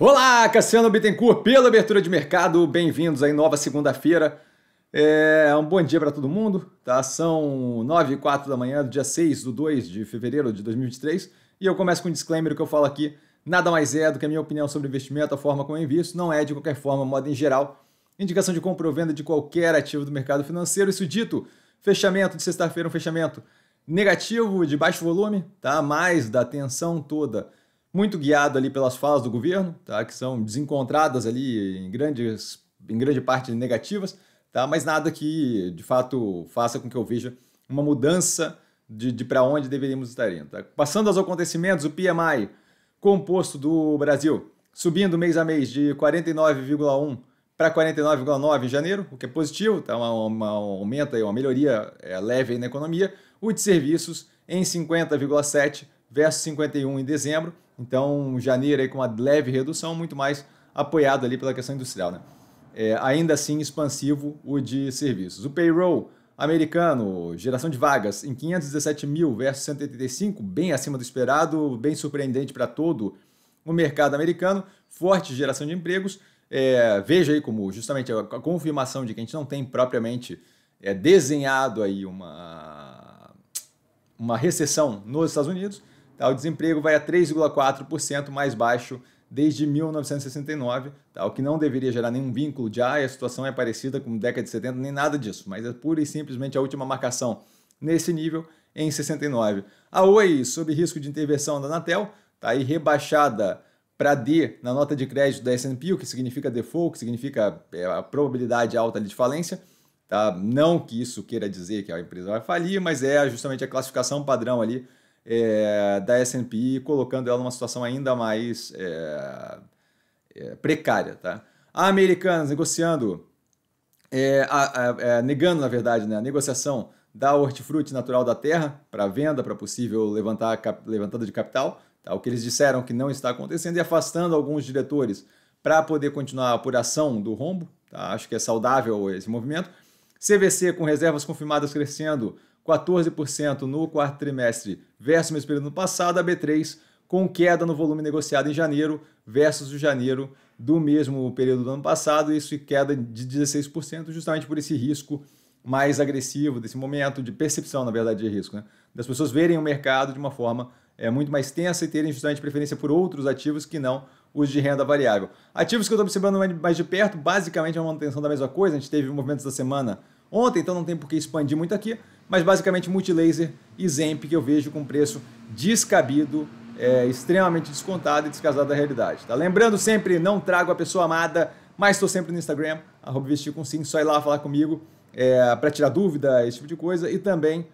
Olá, Cassiano Bittencourt, pela abertura de mercado, bem-vindos aí, nova segunda-feira. É um bom dia para todo mundo, tá? São 9 e 4 da manhã, dia 6 do 2 de fevereiro de 2023, e eu começo com um disclaimer que eu falo aqui, nada mais é do que a minha opinião sobre investimento, a forma como eu invisto, não é de qualquer forma, moda em geral, indicação de compra ou venda de qualquer ativo do mercado financeiro, isso dito, fechamento de sexta-feira, um fechamento negativo de baixo volume, tá? Mais da tensão toda muito guiado ali pelas falas do governo, tá? que são desencontradas ali em, grandes, em grande parte negativas, tá? mas nada que de fato faça com que eu veja uma mudança de, de para onde deveríamos estar indo. Tá? Passando aos acontecimentos, o PMI composto do Brasil subindo mês a mês de 49,1 para 49,9 em janeiro, o que é positivo, tá? uma, uma, aumenta, uma melhoria é, leve na economia. O de serviços em 50,7 versus 51 em dezembro. Então, janeiro aí com uma leve redução, muito mais apoiado ali pela questão industrial, né? É, ainda assim expansivo o de serviços. O payroll americano, geração de vagas em 517 mil versus 185, bem acima do esperado, bem surpreendente para todo o mercado americano, forte geração de empregos. É, veja aí como justamente a confirmação de que a gente não tem propriamente é, desenhado aí uma, uma recessão nos Estados Unidos. Tá? O desemprego vai a 3,4% mais baixo desde 1969, tá? o que não deveria gerar nenhum vínculo de ah, a situação é parecida com década de 70, nem nada disso, mas é pura e simplesmente a última marcação nesse nível em 69. A Oi, sob risco de intervenção da Anatel, está aí rebaixada para D na nota de crédito da S&P, o que significa default, que significa é, a probabilidade alta de falência. Tá? Não que isso queira dizer que a empresa vai falir, mas é justamente a classificação padrão ali é, da S&P, colocando ela numa situação ainda mais é, é, precária. Tá? A Americanas negociando, a, a, negando, na verdade, né, a negociação da hortifruti natural da terra para venda, para possível levantar, cap, levantada de capital, tá? o que eles disseram que não está acontecendo, e afastando alguns diretores para poder continuar a apuração do rombo. Tá? Acho que é saudável esse movimento. CVC com reservas confirmadas crescendo 14% no quarto trimestre versus o mesmo período ano passado, a B3 com queda no volume negociado em janeiro versus o janeiro do mesmo período do ano passado, isso e queda de 16%, justamente por esse risco mais agressivo desse momento de percepção, na verdade, de risco, né? das pessoas verem o mercado de uma forma é, muito mais tensa e terem justamente preferência por outros ativos que não os de renda variável. Ativos que eu estou observando mais de perto, basicamente é uma manutenção da mesma coisa, a gente teve movimentos da semana ontem, então não tem por que expandir muito aqui, mas basicamente Multilaser e Zemp que eu vejo com preço descabido, é, extremamente descontado e descasado da realidade. Tá? Lembrando sempre, não trago a pessoa amada, mas estou sempre no Instagram, arroba vestir com sim, só ir lá falar comigo é, para tirar dúvida, esse tipo de coisa, e também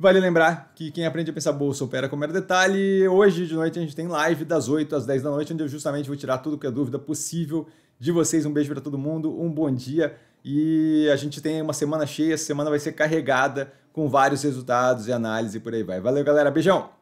Vale lembrar que quem aprende a pensar bolsa opera com mero detalhe. Hoje de noite a gente tem live das 8 às 10 da noite, onde eu justamente vou tirar tudo que é dúvida possível de vocês. Um beijo para todo mundo, um bom dia e a gente tem uma semana cheia, essa semana vai ser carregada com vários resultados e análise e por aí vai. Valeu, galera. Beijão!